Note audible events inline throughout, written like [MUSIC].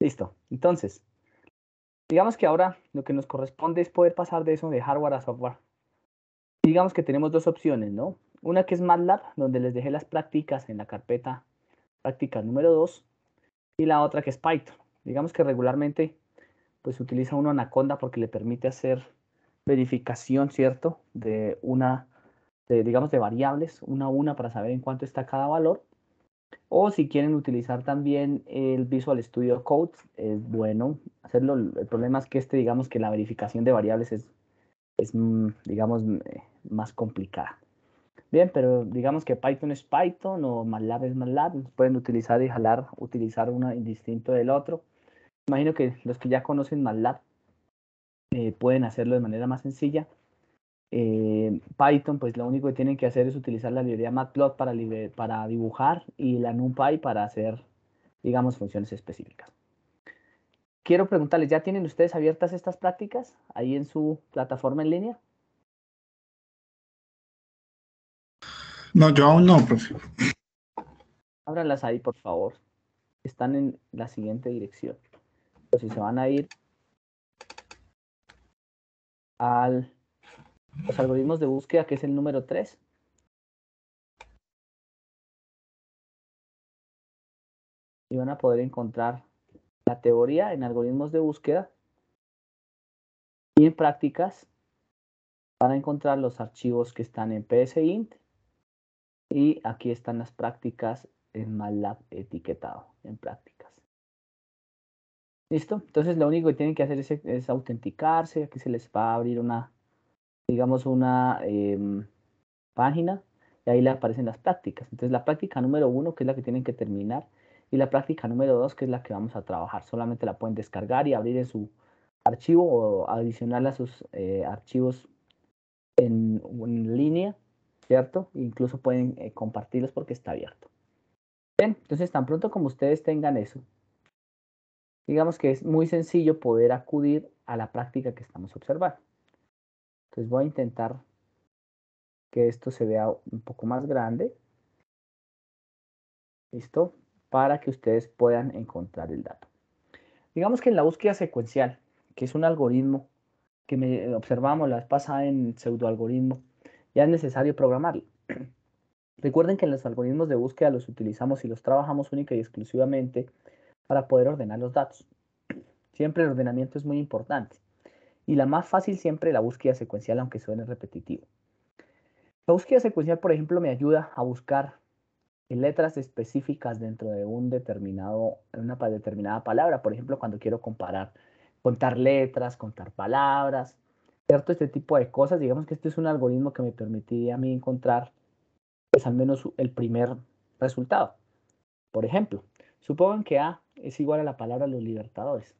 Listo. Entonces, digamos que ahora lo que nos corresponde es poder pasar de eso de hardware a software. Digamos que tenemos dos opciones, ¿no? Una que es MATLAB, donde les dejé las prácticas en la carpeta práctica número 2, y la otra que es Python. Digamos que regularmente pues utiliza uno Anaconda porque le permite hacer verificación, ¿cierto? De una, digamos, de variables, una a una para saber en cuánto está cada valor. O si quieren utilizar también el Visual Studio Code, es bueno hacerlo. El problema es que este, digamos que la verificación de variables es, mm, digamos, mm, eh, más complicada. Bien, pero digamos que Python es Python o MATLAB es MATLAB. Pueden utilizar y jalar, utilizar uno distinto del otro. Imagino que los que ya conocen MATLAB eh, pueden hacerlo de manera más sencilla. Eh, Python, pues lo único que tienen que hacer es utilizar la librería Matplot para, dibujar y la NumPy para hacer, digamos, funciones específicas. Quiero preguntarles, ¿ya tienen ustedes abiertas estas prácticas ahí en su plataforma en línea? No, yo aún no, profe. Ábranlas ahí, por favor. Están en la siguiente dirección. Entonces si se van a ir al los algoritmos de búsqueda, que es el número 3. Y van a poder encontrar la teoría en algoritmos de búsqueda y en prácticas van a encontrar los archivos que están en PSINT y aquí están las prácticas en MATLAB etiquetado en prácticas. ¿Listo? Entonces lo único que tienen que hacer es, autenticarse, aquí se les va a abrir una digamos, una em, página y ahí le aparecen las prácticas. Entonces, la práctica número uno, que es la que tienen que terminar, y la práctica número dos, que es la que vamos a trabajar. Solamente la pueden descargar y abrir en su archivo o adicionarla a sus eh, archivos en, línea, ¿cierto? Incluso pueden eh, compartirlos porque está abierto. Bien, entonces tan pronto como ustedes tengan eso, digamos que es muy sencillo poder acudir a la práctica que estamos observando. Entonces voy a intentar que esto se vea un poco más grande. ¿Listo? Para que ustedes puedan encontrar el dato. Digamos que en la búsqueda secuencial, que es un algoritmo que observamos la pasa pasada en pseudoalgoritmo, ya es necesario programarlo. [CLEARS THROAT] Recuerden que en los algoritmos de búsqueda los utilizamos y los trabajamos única y exclusivamente para poder ordenar los datos. [CLEARS THROAT] Siempre el ordenamiento es muy importante y la más fácil siempre la búsqueda secuencial, aunque suene repetitivo. La búsqueda secuencial, por ejemplo, me ayuda a buscar letras específicas dentro de un determinado, una determinada palabra. Por ejemplo, cuando quiero comparar, contar letras, contar palabras, ¿cierto? Este tipo de cosas. Digamos que este es un algoritmo que me permitiría a mí encontrar, pues al menos el primer resultado. Por ejemplo, supongan que A es igual a la palabra los libertadores,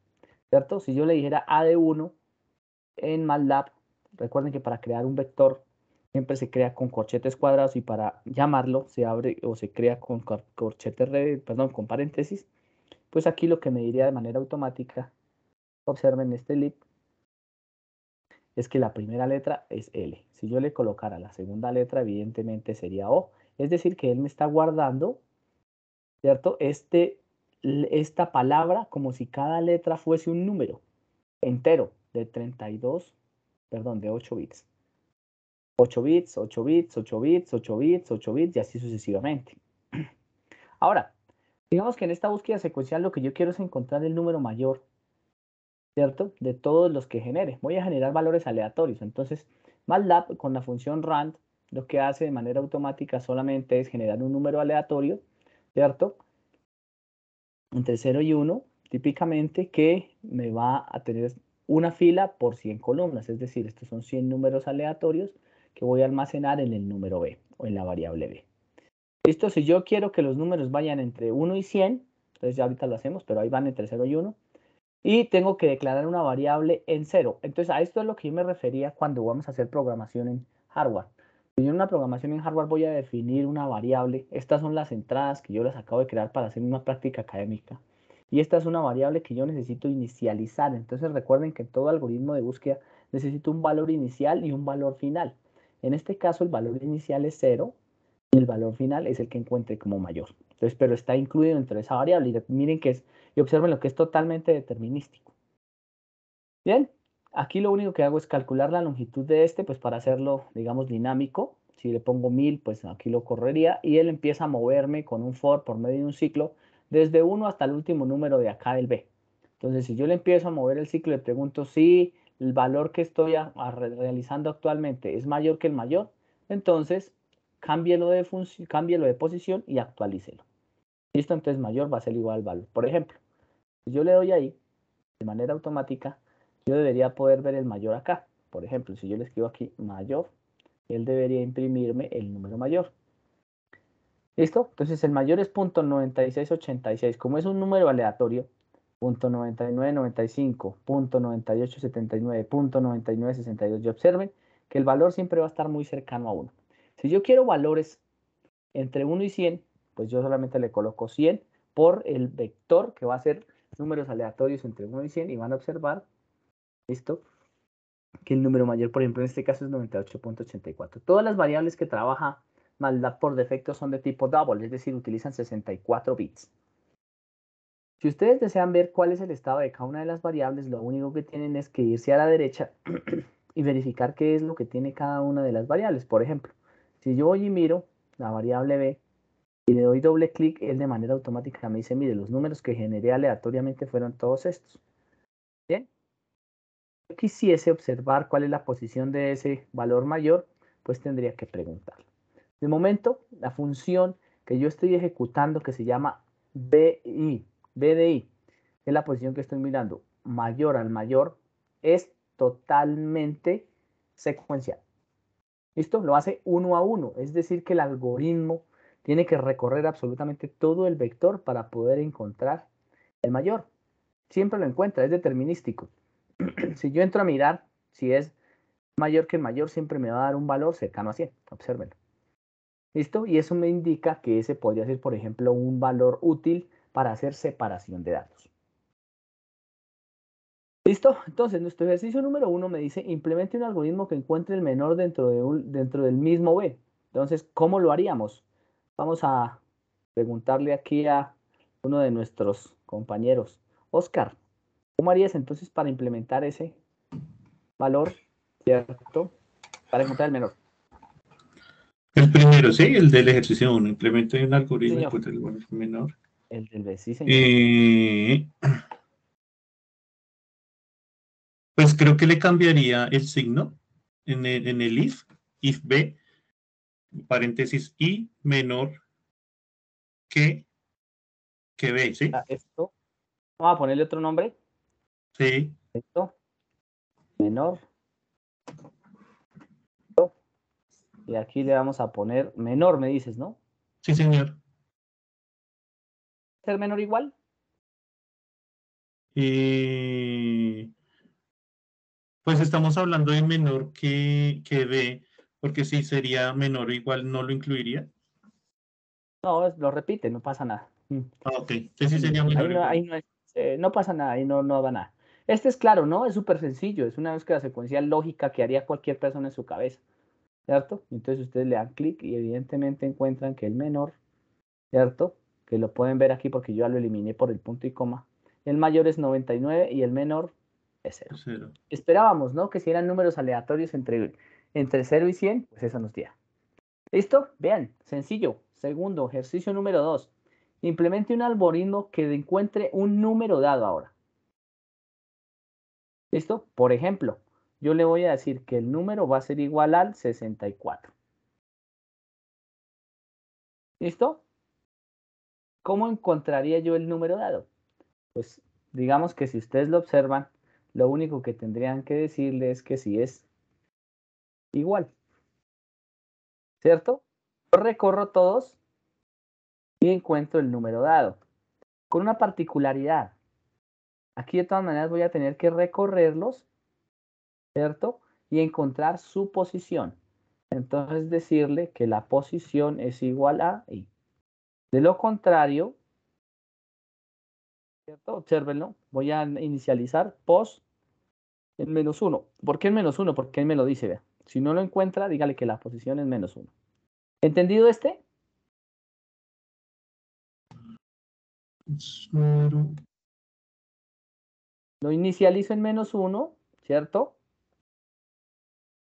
¿cierto? Si yo le dijera A de 1, en MATLAB, recuerden que para crear un vector siempre se crea con corchetes cuadrados y para llamarlo se abre o se crea con corchetes, perdón, con paréntesis. Pues aquí lo que me diría de manera automática, observen este lip, es que la primera letra es L. Si yo le colocara la segunda letra, evidentemente sería O. Es decir, que él me está guardando, ¿cierto? Este, esta palabra como si cada letra fuese un número entero de 32, perdón, de 8 bits. 8 bits, 8 bits, 8 bits, 8 bits, 8 bits y así sucesivamente. [CLEARS THROAT] Ahora, digamos que en esta búsqueda secuencial lo que yo quiero es encontrar el número mayor, ¿cierto? De todos los que genere. Voy a generar valores aleatorios. Entonces, MATLAB con la función RAND lo que hace de manera automática solamente es generar un número aleatorio, ¿cierto? Entre 0 y 1, típicamente que me va a tener una fila por 100 columnas, es decir, estos son 100 números aleatorios que voy a almacenar en el número B o en la variable B. Listo, si yo quiero que los números vayan entre 1 y 100, entonces ya ahorita lo hacemos, pero ahí van entre 0 y 1, y tengo que declarar una variable en 0. Entonces a esto es lo que yo me refería cuando vamos a hacer programación en hardware. Si yo en una programación en hardware voy a definir una variable, estas son las entradas que yo les acabo de crear para hacer una práctica académica. Y esta es una variable que yo necesito inicializar. Entonces recuerden que todo algoritmo de búsqueda necesita un valor inicial y un valor final. En este caso el valor inicial es cero y el valor final es el que encuentre como mayor. Entonces, pero está incluido dentro de esa variable. Y miren que es, y observen lo que es totalmente determinístico. Bien, aquí lo único que hago es calcular la longitud de este, pues para hacerlo, digamos, dinámico. Si le pongo 1000, pues aquí lo correría y él empieza a moverme con un for por medio de un ciclo desde 1 hasta el último número de acá del B. Entonces, si yo le empiezo a mover el ciclo, le pregunto si el valor que estoy realizando actualmente es mayor que el mayor, entonces cámbielo de, cámbielo de posición y actualícelo. ¿Listo? Entonces mayor va a ser igual al valor. Por ejemplo, si yo le doy ahí, de manera automática, yo debería poder ver el mayor acá. Por ejemplo, si yo le escribo aquí mayor, él debería imprimirme el número mayor. ¿Listo? Entonces el mayor es .9686. Como es un número aleatorio, .9995, .9879, .9962, y observen que el valor siempre va a estar muy cercano a 1. Si yo quiero valores entre 1 y 100, pues yo solamente le coloco 100 por el vector que va a ser números aleatorios entre 1 y 100 y van a observar, ¿listo? Que el número mayor, por ejemplo, en este caso es 98.84. Todas las variables que trabaja maldad por defecto son de tipo double, es decir, utilizan 64 bits. Si ustedes desean ver cuál es el estado de cada una de las variables, lo único que tienen es que irse a la derecha [CLEARS THROAT] y verificar qué es lo que tiene cada una de las variables. Por ejemplo, si yo voy y miro la variable b y le doy doble clic, él de manera automática me dice, mire, los números que generé aleatoriamente fueron todos estos. Bien. Si yo quisiese observar cuál es la posición de ese valor mayor, pues tendría que preguntarlo. De momento, la función que yo estoy ejecutando que se llama BI, BDI, es la posición que estoy mirando, mayor al mayor, es totalmente secuencial. ¿Listo? Lo hace uno a uno, es decir, que el algoritmo tiene que recorrer absolutamente todo el vector para poder encontrar el mayor. Siempre lo encuentra, es determinístico. [CLEARS THROAT] si yo entro a mirar si es mayor que el mayor, siempre me va a dar un valor cercano a 100. Obsérvenlo. ¿Listo? Y eso me indica que ese podría ser, por ejemplo, un valor útil para hacer separación de datos. ¿Listo? Entonces, nuestro ejercicio número uno me dice, implemente un algoritmo que encuentre el menor dentro, de un, dentro del mismo B. Entonces, ¿cómo lo haríamos? Vamos a preguntarle aquí a uno de nuestros compañeros. Oscar, ¿cómo harías entonces para implementar ese valor, ¿cierto? Para encontrar el menor. El primero, sí, el del ejercicio 1. Implemento un algoritmo el menor. El del B, sí, señor. pues creo que le cambiaría el signo en el, if, if B, paréntesis i menor que, que B, ¿sí? Ah, esto. Vamos a ponerle otro nombre. Sí. Esto. Menor Y aquí le vamos a poner menor, me dices, ¿no? Sí, señor. ¿Ser menor igual? Y, pues estamos hablando de menor que, que B, porque si sería menor o igual no lo incluiría. No, lo repite, no pasa nada. Mm. Ah, ok. sí sería menor. Ahí no, no, es, eh, no, pasa nada, ahí no, no va nada. Este es claro, ¿no? Es súper sencillo, es una búsqueda secuencial lógica que haría cualquier persona en su cabeza. ¿cierto? Entonces ustedes le dan clic y evidentemente encuentran que el menor, ¿cierto? Que lo pueden ver aquí porque yo ya lo eliminé por el punto y coma. El mayor es 99 y el menor es 0. Esperábamos, ¿no? Que si eran números aleatorios entre, entre 0 y 100, pues eso nos da. ¿Listo? Vean, sencillo. Segundo, ejercicio número 2. Implemente un algoritmo que encuentre un número dado ahora. ¿Listo? Por ejemplo, yo le voy a decir que el número va a ser igual al 64. ¿Listo? ¿Cómo encontraría yo el número dado? Pues digamos que si ustedes lo observan, lo único que tendrían que decirle es que si es igual. ¿Cierto? Yo recorro todos y encuentro el número dado. Con una particularidad. Aquí de todas maneras voy a tener que recorrerlos ¿cierto? Y encontrar su posición. Entonces decirle que la posición es igual a I. De lo contrario, ¿cierto? Obsérvenlo. Voy a inicializar pos en menos 1. ¿Por qué en menos 1? Porque él me lo dice, vea. Si no lo encuentra, dígale que la posición es menos 1. ¿Entendido este? Lo inicializo en menos 1, ¿cierto?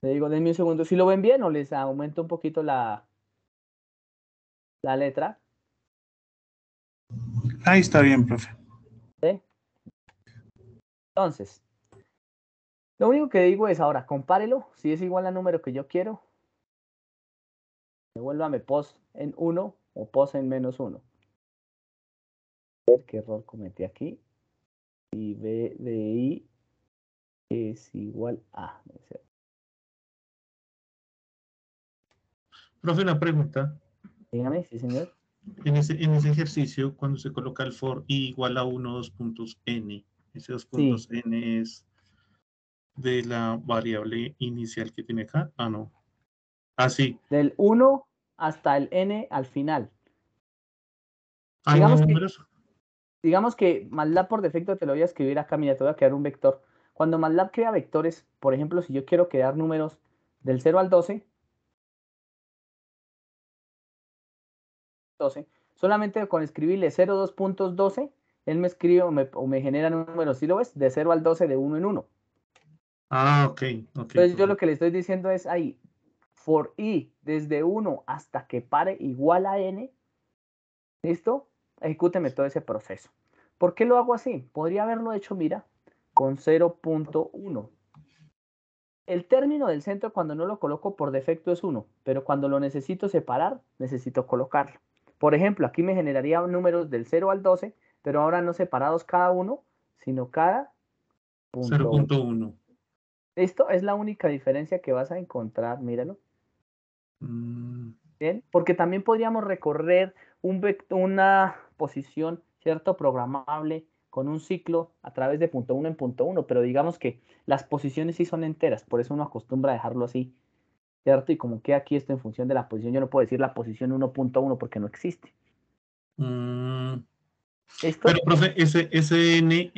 Le digo, denme un segundo. Si lo ven bien o les aumento un poquito la, letra. Ahí está bien, profe. Entonces, lo único que digo es ahora, compárelo. Si es igual al número que yo quiero, devuélvame pos en 1 o pos en menos 1. ver qué error cometí aquí. Y B de I es igual a. Profe, una pregunta. Dígame, sí, señor. En ese, en ese ejercicio, cuando se coloca el for i igual a 1, 2 puntos n, ese puntos n es de la variable inicial que tiene acá. Ah, no. Así. Ah, sí. Del 1 hasta el n al final. ¿Hay ah, digamos, que, digamos que MATLAB por defecto te lo voy a escribir acá, mira, te voy a crear un vector. Cuando MATLAB crea vectores, por ejemplo, si yo quiero crear números del 0 al 12, Solamente con escribirle 02.12, él me escribe o me, genera números, si lo ves, de 0 al 12 de 1 en 1. Ah, ok, Entonces yo lo que le estoy diciendo es ahí, for i desde 1 hasta que pare igual a n, ¿listo? Ejecúteme todo ese proceso. ¿Por qué lo hago así? Podría haberlo hecho, mira, con 0.1. El término del centro cuando no lo coloco por defecto es 1, pero cuando lo necesito separar, necesito colocarlo. Por ejemplo, aquí me generaría números del 0 al 12, pero ahora no separados cada uno, sino cada 0.1. Esto es la única diferencia que vas a encontrar, míralo. Mm. Bien, porque también podríamos recorrer una posición, ¿cierto? Programable con un ciclo a través de punto 1 en punto 1, pero digamos que las posiciones sí son enteras, por eso uno acostumbra dejarlo así ¿cierto? Y como que aquí esto en función de la posición, yo no puedo decir la posición 1.1 porque no existe. Mm. Pero, profe, ese, n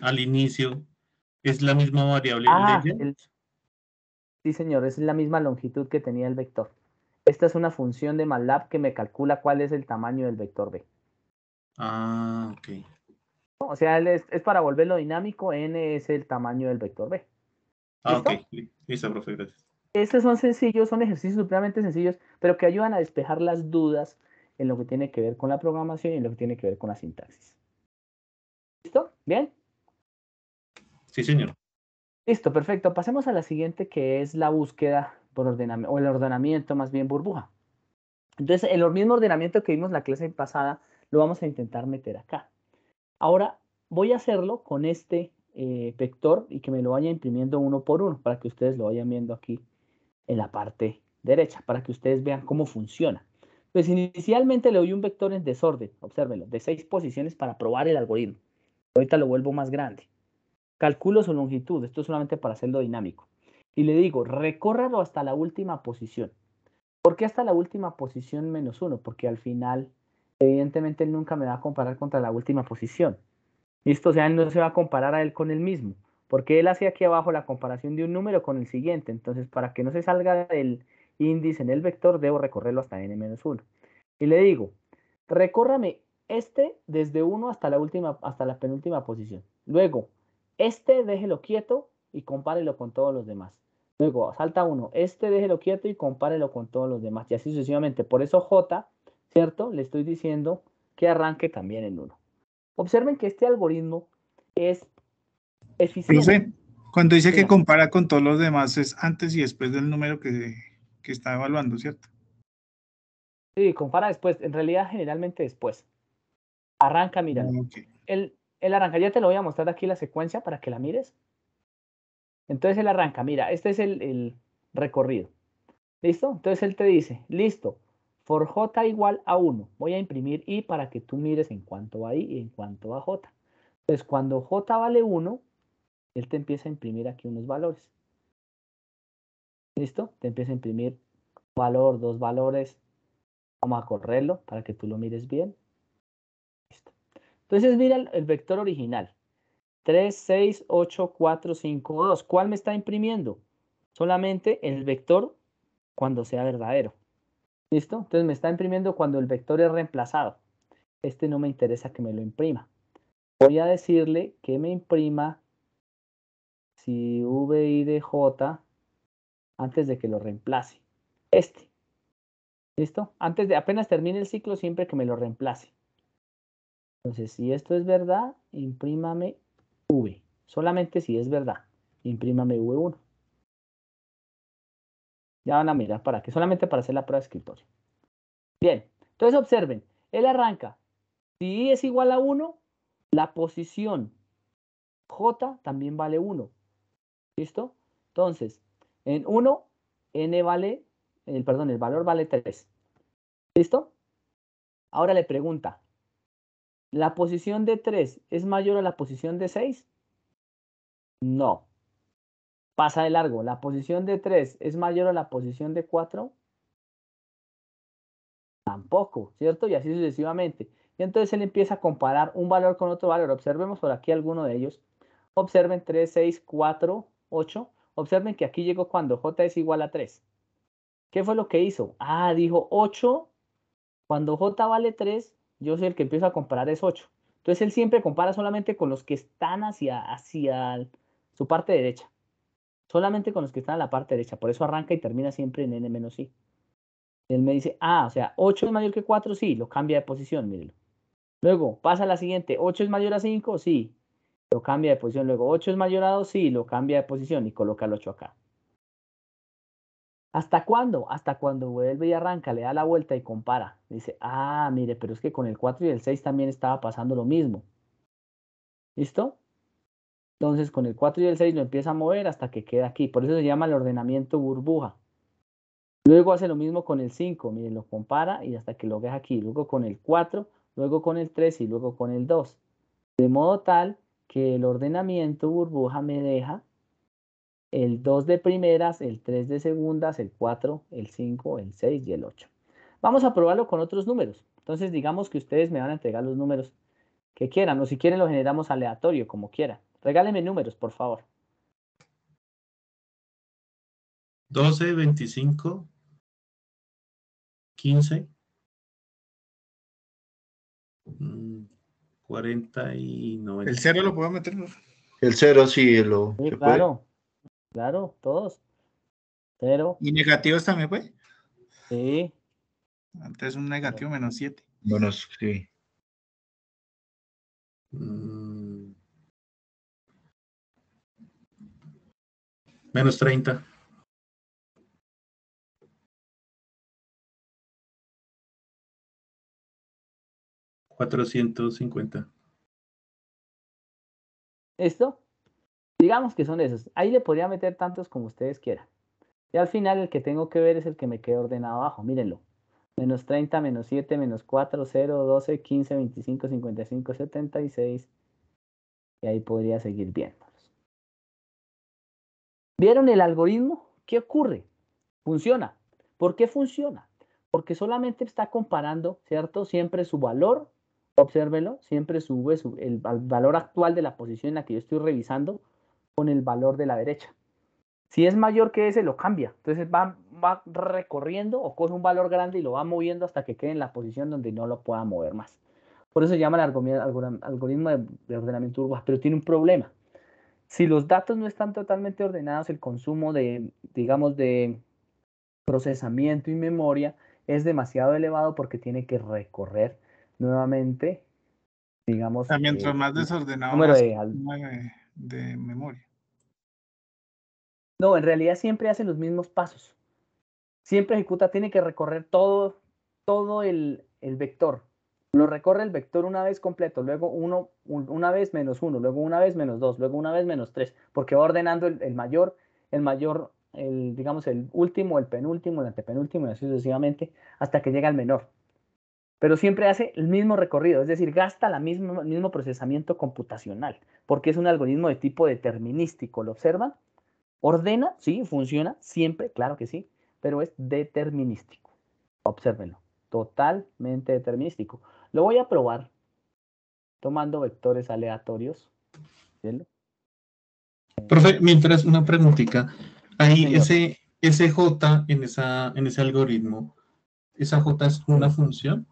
al inicio es la misma variable. Ah, sí, señor, es la misma longitud que tenía el vector. Esta es una función de MATLAB que me calcula cuál es el tamaño del vector B. Ah, ok. O sea, es, para volverlo dinámico, n es el tamaño del vector B. Ah, ok. Listo, profe, gracias estos son sencillos, son ejercicios supremamente sencillos, pero que ayudan a despejar las dudas en lo que tiene que ver con la programación y en lo que tiene que ver con la sintaxis. ¿Listo? ¿Bien? Sí, señor. Listo, perfecto. Pasemos a la siguiente que es la búsqueda por ordenamiento, o el ordenamiento más bien burbuja. Entonces, el mismo ordenamiento que vimos la clase pasada lo vamos a intentar meter acá. Ahora voy a hacerlo con este eh, vector y que me lo vaya imprimiendo uno por uno para que ustedes lo vayan viendo aquí en la parte derecha para que ustedes vean cómo funciona. Pues inicialmente le doy un vector en desorden, observenlo, de seis posiciones para probar el algoritmo. Ahorita lo vuelvo más grande. Calculo su longitud, esto es solamente para hacerlo dinámico. Y le digo, recórralo hasta la última posición. ¿Por qué hasta la última posición menos uno? Porque al final, evidentemente, nunca me va a comparar contra la última posición. Listo, o sea, no se va a comparar a él con el mismo porque él hace aquí abajo la comparación de un número con el siguiente, entonces para que no se salga del índice en el vector, debo recorrerlo hasta n-1. Y le digo, recórrame este desde 1 hasta la, última, hasta la penúltima posición. Luego, este déjelo quieto y compárelo con todos los demás. Luego, salta uno, este déjelo quieto y compárelo con todos los demás. Y así sucesivamente. Por eso J, ¿cierto? Le estoy diciendo que arranque también en 1. Observen que este algoritmo es no cuando dice que compara con todos los demás, es antes y después del número que, está evaluando, ¿cierto? Sí, compara después. En realidad, generalmente después. Arranca, mira. Ah, el, arranca, ya te lo voy a mostrar aquí la secuencia para que la mires. Entonces él arranca, mira, este es el, recorrido. ¿Listo? Entonces él te dice, listo, for j igual a 1. Voy a imprimir i para que tú mires en cuánto va i y en cuanto va j. Entonces cuando j vale 1, él te empieza a imprimir aquí unos valores. ¿Listo? Te empieza a imprimir valor, dos valores. Vamos a correrlo para que tú lo mires bien. Listo. Entonces mira el, el vector original. 3, 6, 8, 4, 5, 2. ¿Cuál me está imprimiendo? Solamente el vector cuando sea verdadero. ¿Listo? Entonces me está imprimiendo cuando el vector es reemplazado. Este no me interesa que me lo imprima. Voy a decirle que me imprima si j, antes de que lo reemplace. Este. ¿Listo? Antes de apenas termine el ciclo, siempre que me lo reemplace. Entonces, si esto es verdad, imprímame V. Solamente si es verdad, imprímame V1. Ya van a mirar para qué, solamente para hacer la prueba de escritorio. Bien, entonces observen, él arranca. Si I es igual a 1, la posición J también vale 1. ¿Listo? Entonces, en 1, n vale, el, perdón, el valor vale 3. ¿Listo? Ahora le pregunta, ¿la posición de 3 es mayor a la posición de 6? No. Pasa de largo. ¿La posición de 3 es mayor a la posición de 4? Tampoco, ¿cierto? Y así sucesivamente. Y entonces él empieza a comparar un valor con otro valor. Observemos por aquí alguno de ellos. Observen 3, 6, 4, 8, observen que aquí llegó cuando J es igual a 3. ¿Qué fue lo que hizo? Ah, dijo 8. Cuando J vale 3, yo soy el que empiezo a comparar es 8. Entonces él siempre compara solamente con los que están hacia, hacia su parte derecha. Solamente con los que están a la parte derecha. Por eso arranca y termina siempre en n menos i. Él me dice, ah, o sea, 8 es mayor que 4, sí, lo cambia de posición, mírenlo. Luego, pasa a la siguiente, 8 es mayor a 5, sí, lo cambia de posición, luego 8 es mayor a 2, sí, lo cambia de posición y coloca el 8 acá. ¿Hasta cuándo? Hasta cuando vuelve y arranca, le da la vuelta y compara. Dice, ah, mire, pero es que con el 4 y el 6 también estaba pasando lo mismo. ¿Listo? Entonces con el 4 y el 6 lo empieza a mover hasta que queda aquí. Por eso se llama el ordenamiento burbuja. Luego hace lo mismo con el 5, miren, lo compara y hasta que lo deja aquí. Luego con el 4, luego con el 3 y luego con el 2. De modo tal que el ordenamiento burbuja me deja el 2 de primeras, el 3 de segundas, el 4, el 5, el 6 y el 8. Vamos a probarlo con otros números. Entonces digamos que ustedes me van a entregar los números que quieran o si quieren lo generamos aleatorio, como quiera. Regálenme números, por favor. 12, 25, 15. 40 y 90. El cero lo puedo meter, El cero sí lo. claro. Claro, todos. Cero. ¿Y negativos también, pues? Sí. Antes un negativo menos 7. Mm. Menos, sí. Menos 30. 450. ¿Esto? Digamos que son esos. Ahí le podría meter tantos como ustedes quieran. Y al final el que tengo que ver es el que me quedó ordenado abajo. Mírenlo. Menos 30, menos 7, menos 4, 0, 12, 15, 25, 55, 76. Y ahí podría seguir viéndolos. ¿Vieron el algoritmo? ¿Qué ocurre? Funciona. ¿Por qué funciona? Porque solamente está comparando, ¿cierto? Siempre su valor obsérvelo, siempre sube, el valor actual de la posición en la que yo estoy revisando con el valor de la derecha. Si es mayor que ese, lo cambia. Entonces va, va recorriendo o coge un valor grande y lo va moviendo hasta que quede en la posición donde no lo pueda mover más. Por eso se llama el algoritmo de ordenamiento urbano, pero tiene un problema. Si los datos no están totalmente ordenados, el consumo de, digamos, de procesamiento y memoria es demasiado elevado porque tiene que recorrer nuevamente, digamos... mientras más desordenado, de, de memoria. No, en realidad siempre hace los mismos pasos. Siempre ejecuta, tiene que recorrer todo, todo el, vector. Lo recorre el vector una vez completo, luego uno, una vez menos uno, luego una vez menos dos, luego una vez menos tres, porque va ordenando el, el mayor, el mayor, el, digamos, el último, el penúltimo, el antepenúltimo, y así sucesivamente, hasta que llega al menor pero siempre hace el mismo recorrido, es decir, gasta el mismo procesamiento computacional, porque es un algoritmo de tipo determinístico, lo observa? ordena, sí, funciona, siempre, claro que sí, pero es determinístico, Obsérvenlo. totalmente determinístico. Lo voy a probar tomando vectores aleatorios, Profe, mientras una preguntita, ahí ese, J en, en ese algoritmo, ¿esa J es una función?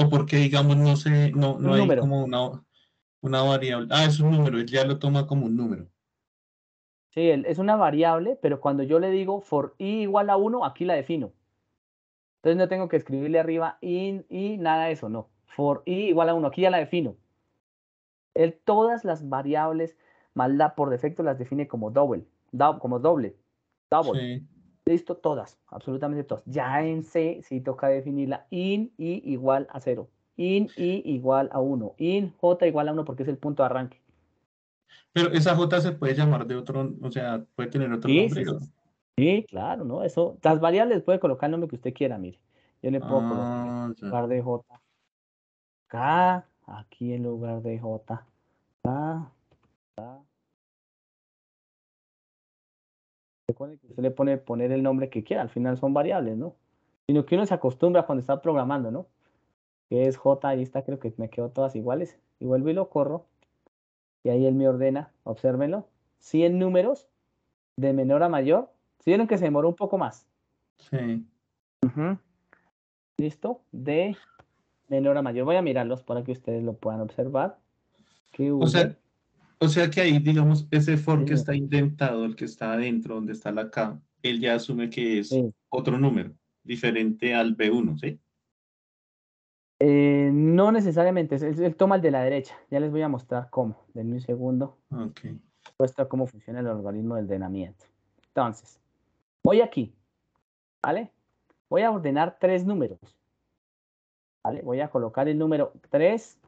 o porque digamos no sé, no, no hay como una, variable. Ah, es un número, él ya lo toma como un número. Sí, él es una variable, pero cuando yo le digo for i igual a 1, aquí la defino. Entonces no tengo que escribirle arriba in y nada de eso, no. For i igual a 1, aquí ya la defino. Él todas las variables, más por defecto, las define como double, como doble, double. Sí. Listo, todas, absolutamente todas. Ya en C sí toca definirla in y igual a 0. In y igual a 1. In j igual a 1 porque es el punto de arranque. Pero esa j se puede llamar de otro, o sea, puede tener otro nombre. Sí, claro, ¿no? Eso, las variables puede colocar el nombre que usted quiera, mire. Yo le pongo ah, lugar de j. K, aquí en lugar de j. K. usted le pone poner el nombre que quiera, al final son variables, ¿no? Sino que uno se acostumbra cuando está programando, ¿no? Que es J, ahí está, creo que me quedo todas iguales. Y vuelvo y lo corro. Y ahí él me ordena, obsérvenlo, 100 números de menor a mayor. vieron que se demoró un poco más. Sí. Listo, de menor a mayor. Voy a mirarlos para que ustedes lo puedan observar. o sea, o sea que ahí, digamos, ese for que está indentado, el que está adentro, donde está la K, él ya asume que es otro número, diferente al B1, ¿sí? Eh, no necesariamente, él, toma el de la derecha. Ya les voy a mostrar cómo. Denme un segundo. Ok. Muestra cómo funciona el organismo del ordenamiento. Entonces, voy aquí, ¿vale? Voy a ordenar tres números. ¿Vale? Voy a colocar el número 3,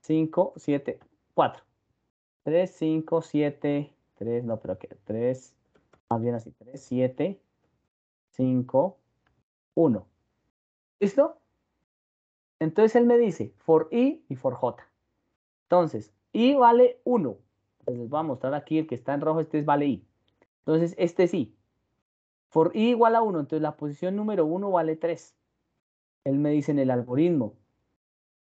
5, 7, 4. 3, 5, 7, 3, no, pero que 3, más bien así, 3, 7, 5, 1. ¿Listo? Entonces él me dice for i y for j. Entonces, i vale 1. les voy a mostrar aquí el que está en rojo, este es vale i. Entonces, este es i. For i igual a 1, entonces la posición número 1 vale 3. Él me dice en el algoritmo,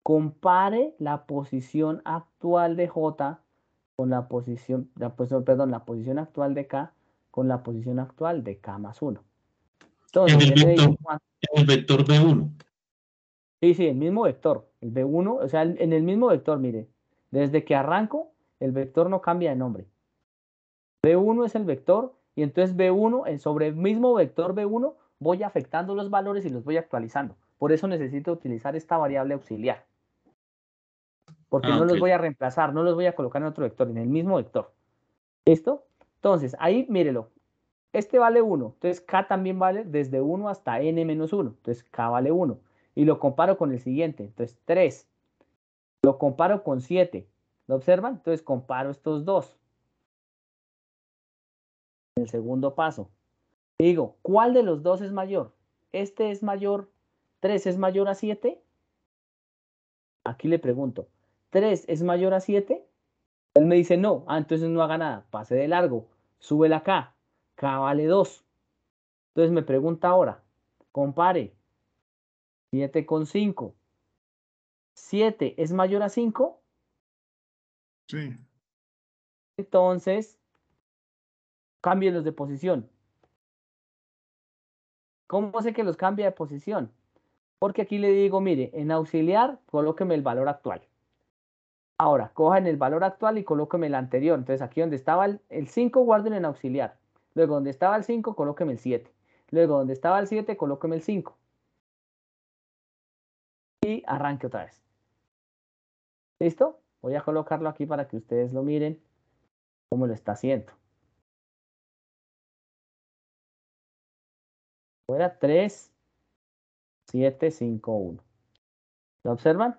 compare la posición actual de j con la posición, perdón, la posición actual de K con la posición actual de K más 1. Entonces, el, vector, en el vector B1. Sí, sí, el mismo vector, el B1, o sea, en el mismo vector, mire, desde que arranco, el vector no cambia de nombre. B1 es el vector y entonces B1, sobre el mismo vector B1, voy afectando los valores y los voy actualizando. Por eso necesito utilizar esta variable auxiliar porque ah, no los voy a reemplazar, no los voy a colocar en otro vector, en el mismo vector. ¿Listo? Entonces, ahí mírelo. Este vale 1, entonces K también vale desde 1 hasta n menos 1, entonces K vale 1. Y lo comparo con el siguiente, entonces 3. Lo comparo con 7. ¿Lo observan? Entonces comparo estos dos. En el segundo paso. digo, ¿cuál de los dos es mayor? Este es mayor, 3 es mayor a 7. Aquí le pregunto, 3 es mayor a 7, él me dice no, ah, entonces no haga nada, pase de largo, Súbela acá. K, K vale 2. Entonces me pregunta ahora, compare 7 con 5. 7 es mayor a 5. Sí. Entonces, cámbienlos de posición. ¿Cómo sé que los cambia de posición? Porque aquí le digo, mire, en auxiliar, colóqueme el valor actual. Ahora, cojan el valor actual y colóquenme el anterior. Entonces, aquí donde estaba el, 5, guarden en auxiliar. Luego, donde estaba el 5, colóquenme el 7. Luego, donde estaba el 7, colóquenme el 5. Y arranque otra vez. ¿Listo? Voy a colocarlo aquí para que ustedes lo miren cómo lo está haciendo. Fuera 3, 7, 5, 1. ¿Lo observan?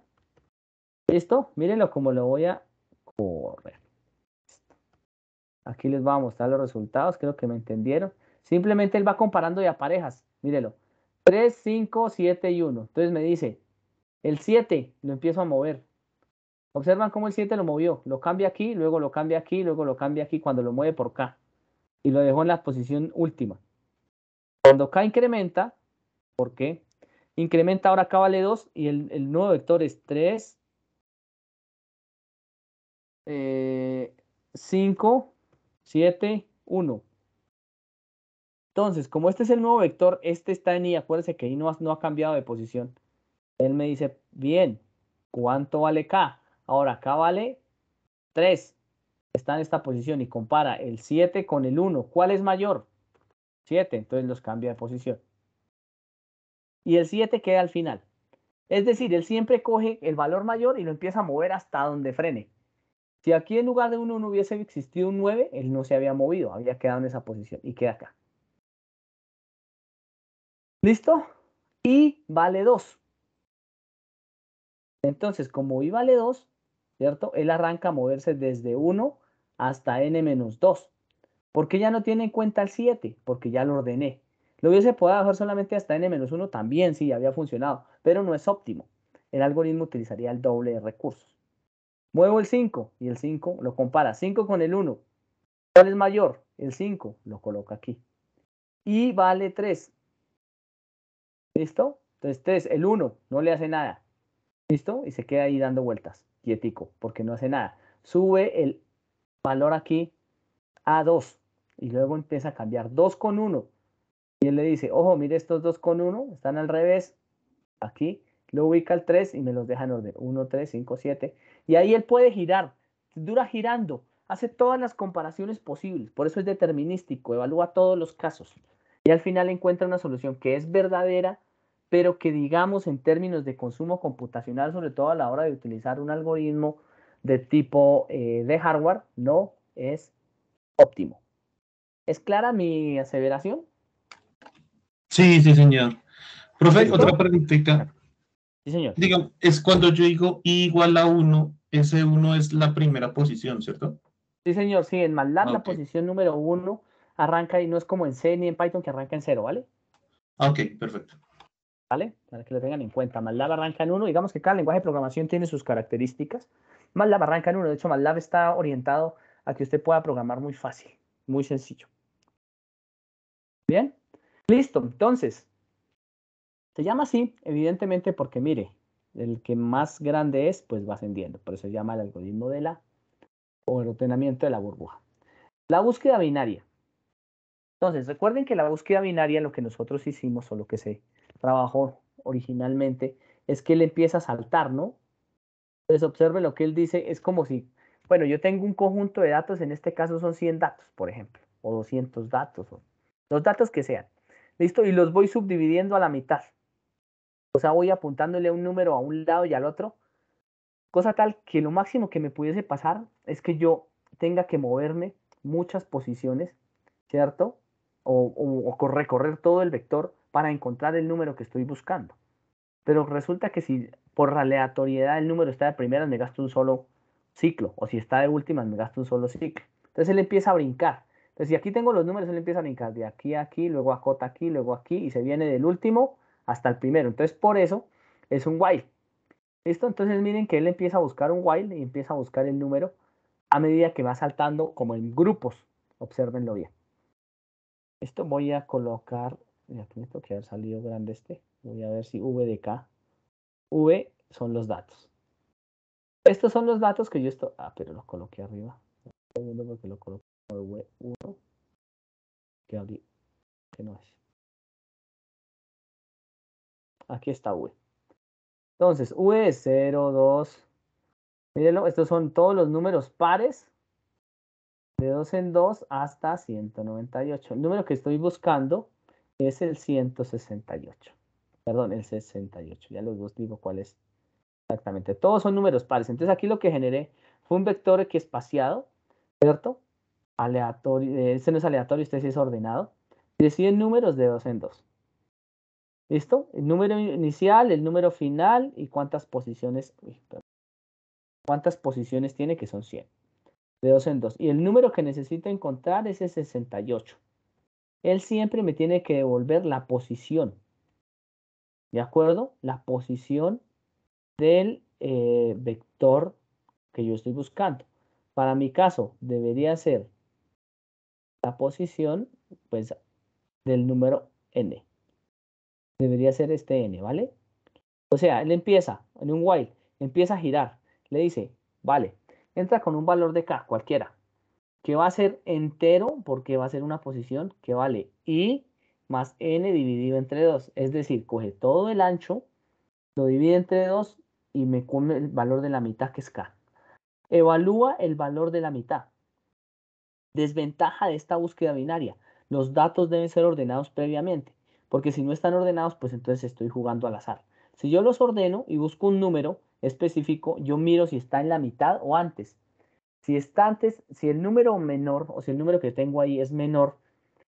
Listo, mírenlo como lo voy a correr. Aquí les va a mostrar los resultados, creo que me entendieron. Simplemente él va comparando ya parejas, mírenlo. 3, 5, 7 y 1. Entonces me dice, el 7 lo empiezo a mover. Observan cómo el 7 lo movió. Lo cambia aquí, luego lo cambia aquí, luego lo cambia aquí cuando lo mueve por K. Y lo dejó en la posición última. Cuando K incrementa, ¿por qué? Incrementa ahora K vale 2 y el, el nuevo vector es 3, 5, 7, 1. Entonces, como este es el nuevo vector, este está en i, acuérdense que i no, no ha cambiado de posición. Él me dice, bien, ¿cuánto vale k? Ahora, k vale 3. Está en esta posición y compara el 7 con el 1. ¿Cuál es mayor? 7, entonces los cambia de posición. Y el 7 queda al final. Es decir, él siempre coge el valor mayor y lo empieza a mover hasta donde frene. Si aquí en lugar de uno 1 hubiese existido un 9, él no se había movido, había quedado en esa posición y queda acá. ¿Listo? Y vale 2. Entonces, como y vale 2, ¿cierto? Él arranca a moverse desde 1 hasta n-2. ¿Por qué ya no tiene en cuenta el 7? Porque ya lo ordené. Lo hubiese podido bajar solamente hasta n-1 también, sí, había funcionado, pero no es óptimo. El algoritmo utilizaría el doble de recursos. Muevo el 5 y el 5 lo compara. 5 con el 1. ¿Cuál es mayor? El 5 lo coloca aquí. Y vale 3. ¿Listo? Entonces 3, el 1 no le hace nada. ¿Listo? Y se queda ahí dando vueltas, quietico, porque no hace nada. Sube el valor aquí a 2 y luego empieza a cambiar 2 con 1. Y él le dice, ojo, mire estos 2 con 1, están al revés, aquí, lo ubica al 3 y me los deja en orden, 1, 3, 5, 7. Y ahí él puede girar, dura girando, hace todas las comparaciones posibles. Por eso es determinístico, evalúa todos los casos. Y al final encuentra una solución que es verdadera, pero que digamos en términos de consumo computacional, sobre todo a la hora de utilizar un algoritmo de tipo eh, de hardware, no es óptimo. ¿Es clara mi aseveración? Sí, sí, señor. Profe, otra preguntita. Sí, señor. Digo, es cuando yo digo I igual a 1, ese 1 es la primera posición, ¿cierto? Sí, señor, sí, en MATLAB la posición número 1 arranca y no es como en C ni en Python que arranca en 0, ¿vale? Ah, ok, perfecto. ¿Vale? Para que lo tengan en cuenta. MATLAB arranca en 1, digamos que cada lenguaje de programación tiene sus características. MATLAB arranca en 1, de hecho MATLAB está orientado a que usted pueda programar muy fácil, muy sencillo. Bien, listo, entonces, se llama así, evidentemente, porque mire, el que más grande es, pues va ascendiendo. Por eso se llama el algoritmo de la o el ordenamiento de la burbuja. La búsqueda binaria. Entonces, recuerden que la búsqueda binaria, lo que nosotros hicimos o lo que se trabajó originalmente, es que él empieza a saltar, ¿no? Entonces, observe lo que él dice, es como si, bueno, yo tengo un conjunto de datos, en este caso son 100 datos, por ejemplo, o 200 datos, o los datos que sean. Listo, y los voy subdividiendo a la mitad. O sea, voy apuntándole un número a un lado y al otro. Cosa tal que lo máximo que me pudiese pasar es que yo tenga que moverme muchas posiciones, ¿cierto? O, recorrer todo el vector para encontrar el número que estoy buscando. Pero resulta que si por aleatoriedad el número está de primeras, me gasto un solo ciclo. O si está de últimas, me gasto un solo ciclo. Entonces él empieza a brincar. Entonces, si aquí tengo los números, él empieza a brincar de aquí a aquí, luego a cota aquí, luego aquí, y se viene del último hasta el primero. Entonces, por eso es un while. esto Entonces, miren que él empieza a buscar un while y empieza a buscar el número a medida que va saltando como en grupos. Obsérvenlo bien. Esto voy a colocar, mira, aquí me que haber salido grande este. Voy a ver si V de K. V son los datos. Estos son los datos que yo estoy... Ah, pero lo coloqué arriba. porque lo coloqué como V1. Que Que no es. Aquí está V. Entonces, V es 0, 2. Mírenlo, estos son todos los números pares. De 2 en 2 hasta 198. El número que estoy buscando es el 168. Perdón, el 68. Ya los digo cuál es exactamente. Todos son números pares. Entonces aquí lo que generé fue un vector que espaciado, ¿cierto? Aleatorio, este no es aleatorio, este sí es ordenado. Deciden números de 2 en 2. ¿Listo? El número inicial, el número final y cuántas posiciones, cuántas posiciones tiene, que son 100. De 2 en 2. Y el número que necesito encontrar es el 68. Él siempre me tiene que devolver la posición. ¿De acuerdo? La posición del eh, vector que yo estoy buscando. Para mi caso, debería ser la posición pues, del número n debería ser este n, ¿vale? O sea, él empieza en un while, empieza a girar, le dice, vale, entra con un valor de k cualquiera, que va a ser entero porque va a ser una posición que vale i más n dividido entre 2. Es decir, coge todo el ancho, lo divide entre 2 y me come el valor de la mitad que es k. Evalúa el valor de la mitad. Desventaja de esta búsqueda binaria. Los datos deben ser ordenados previamente porque si no están ordenados, pues entonces estoy jugando al azar. Si yo los ordeno y busco un número específico, yo miro si está en la mitad o antes. Si está antes, si el número menor o si el número que tengo ahí es menor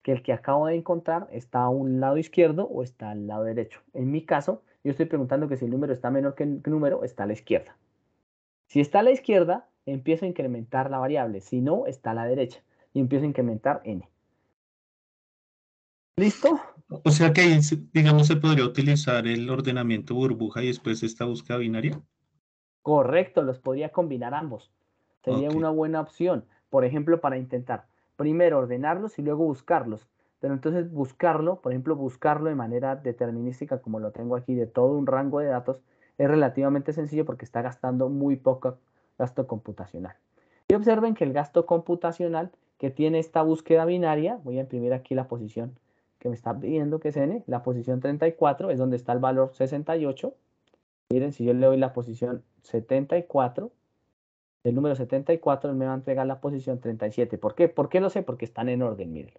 que el que acabo de encontrar, está a un lado izquierdo o está al lado derecho. En mi caso, yo estoy preguntando que si el número está menor que el número, está a la izquierda. Si está a la izquierda, empiezo a incrementar la variable. Si no, está a la derecha. Y empiezo a incrementar n. ¿Listo? O sea que digamos, se podría utilizar el ordenamiento burbuja y después esta búsqueda binaria. Correcto, los podría combinar ambos. Sería una buena opción, por ejemplo, para intentar primero ordenarlos y luego buscarlos. Pero entonces buscarlo, por ejemplo, buscarlo de manera determinística, como lo tengo aquí, de todo un rango de datos, es relativamente sencillo porque está gastando muy poco gasto computacional. Y observen que el gasto computacional que tiene esta búsqueda binaria, voy a imprimir aquí la posición que me está pidiendo que cene, la posición 34 es donde está el valor 68. Miren, si yo le doy la posición 74, el número 74 me va a entregar la posición 37. ¿Por qué? ¿Por qué lo sé? Porque están en orden, miren.